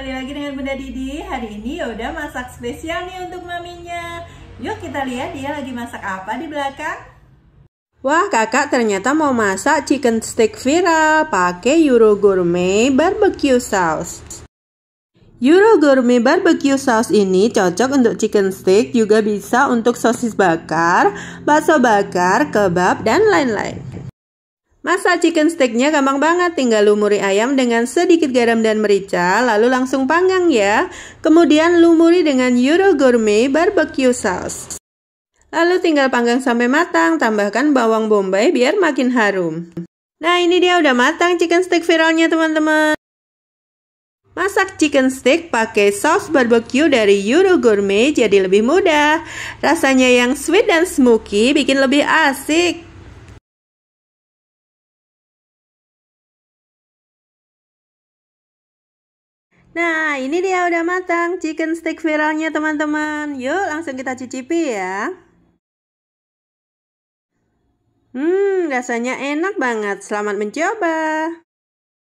kembali lagi dengan Bunda Didi Hari ini Yoda ya masak spesial nih untuk maminya Yuk kita lihat dia lagi masak apa di belakang Wah kakak ternyata mau masak chicken steak viral pakai Euro Gourmet Barbecue Sauce Euro Gourmet Barbecue Sauce ini cocok untuk chicken steak juga bisa untuk sosis bakar, bakso bakar, kebab, dan lain-lain Masak chicken steaknya gampang banget, tinggal lumuri ayam dengan sedikit garam dan merica, lalu langsung panggang ya. Kemudian lumuri dengan Euro Gourmet Barbecue Sauce. Lalu tinggal panggang sampai matang, tambahkan bawang bombay biar makin harum. Nah ini dia udah matang chicken steak viralnya teman-teman. Masak chicken steak pakai saus barbecue dari Euro Gourmet jadi lebih mudah. Rasanya yang sweet dan smoky bikin lebih asik. Nah, ini dia udah matang chicken steak viralnya teman-teman. Yuk, langsung kita cicipi ya. Hmm, rasanya enak banget. Selamat mencoba.